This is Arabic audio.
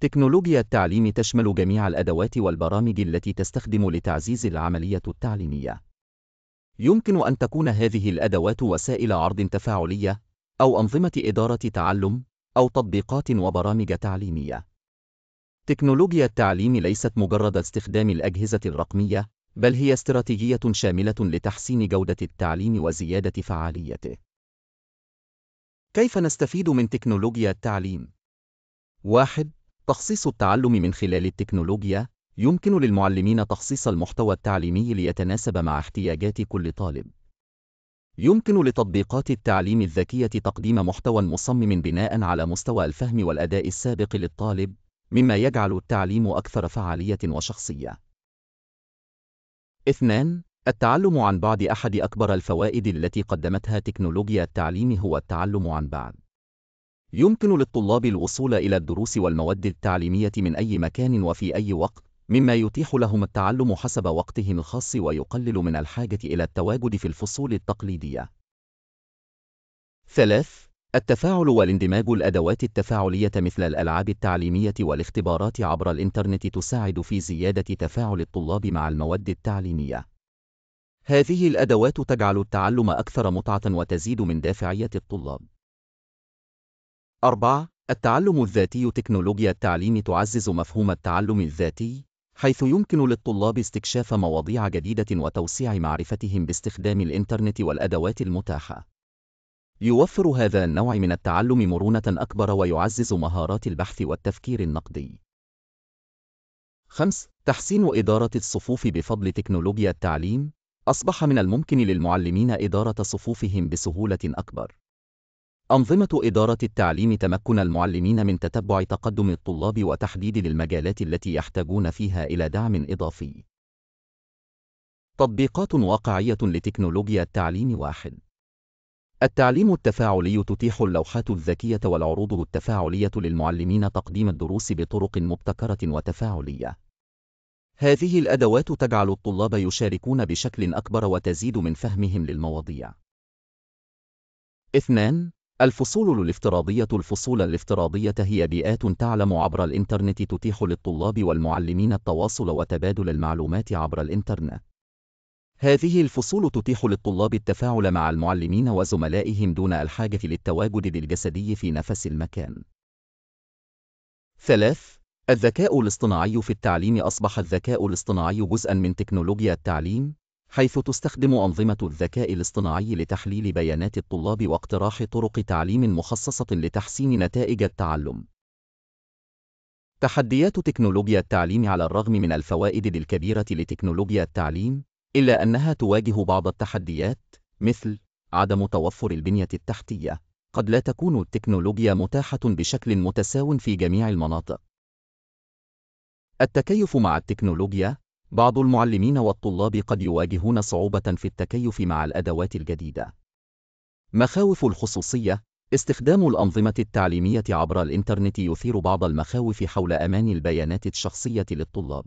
تكنولوجيا التعليم تشمل جميع الأدوات والبرامج التي تستخدم لتعزيز العملية التعليمية. يمكن أن تكون هذه الأدوات وسائل عرض تفاعلية، أو أنظمة إدارة تعلم، أو تطبيقات وبرامج تعليمية. تكنولوجيا التعليم ليست مجرد استخدام الأجهزة الرقمية، بل هي استراتيجية شاملة لتحسين جودة التعليم وزيادة فعاليته. كيف نستفيد من تكنولوجيا التعليم؟ واحد تخصيص التعلم من خلال التكنولوجيا يمكن للمعلمين تخصيص المحتوى التعليمي ليتناسب مع احتياجات كل طالب يمكن لتطبيقات التعليم الذكية تقديم محتوى مصمم بناء على مستوى الفهم والأداء السابق للطالب مما يجعل التعليم أكثر فعالية وشخصية 2. التعلم عن بعد أحد أكبر الفوائد التي قدمتها تكنولوجيا التعليم هو التعلم عن بعد يمكن للطلاب الوصول إلى الدروس والمواد التعليمية من أي مكان وفي أي وقت، مما يتيح لهم التعلم حسب وقتهم الخاص ويقلل من الحاجة إلى التواجد في الفصول التقليدية. 3. التفاعل والاندماج الأدوات التفاعلية مثل الألعاب التعليمية والاختبارات عبر الإنترنت تساعد في زيادة تفاعل الطلاب مع المواد التعليمية. هذه الأدوات تجعل التعلم أكثر متعة وتزيد من دافعية الطلاب. 4. التعلم الذاتي تكنولوجيا التعليم تعزز مفهوم التعلم الذاتي، حيث يمكن للطلاب استكشاف مواضيع جديدة وتوسيع معرفتهم باستخدام الإنترنت والأدوات المتاحة. يوفر هذا النوع من التعلم مرونة أكبر ويعزز مهارات البحث والتفكير النقدي. 5. تحسين إدارة الصفوف بفضل تكنولوجيا التعليم، أصبح من الممكن للمعلمين إدارة صفوفهم بسهولة أكبر. أنظمة إدارة التعليم تمكن المعلمين من تتبع تقدم الطلاب وتحديد للمجالات التي يحتاجون فيها إلى دعم إضافي. تطبيقات واقعية لتكنولوجيا التعليم واحد التعليم التفاعلي تتيح اللوحات الذكية والعروض التفاعلية للمعلمين تقديم الدروس بطرق مبتكرة وتفاعلية. هذه الأدوات تجعل الطلاب يشاركون بشكل أكبر وتزيد من فهمهم للمواضيع. 2. الفصول الافتراضية الفصول الافتراضية هي بيئات تعلم عبر الإنترنت تتيح للطلاب والمعلمين التواصل وتبادل المعلومات عبر الإنترنت. هذه الفصول تتيح للطلاب التفاعل مع المعلمين وزملائهم دون الحاجة للتواجد الجسدي في نفس المكان. 3. الذكاء الاصطناعي في التعليم أصبح الذكاء الاصطناعي جزءًا من تكنولوجيا التعليم، حيث تستخدم أنظمة الذكاء الاصطناعي لتحليل بيانات الطلاب واقتراح طرق تعليم مخصصة لتحسين نتائج التعلم. تحديات تكنولوجيا التعليم على الرغم من الفوائد الكبيرة لتكنولوجيا التعليم، إلا أنها تواجه بعض التحديات، مثل عدم توفر البنية التحتية. قد لا تكون التكنولوجيا متاحة بشكل متساو في جميع المناطق. التكيف مع التكنولوجيا بعض المعلمين والطلاب قد يواجهون صعوبة في التكيف مع الأدوات الجديدة. مخاوف الخصوصية استخدام الأنظمة التعليمية عبر الإنترنت يثير بعض المخاوف حول أمان البيانات الشخصية للطلاب.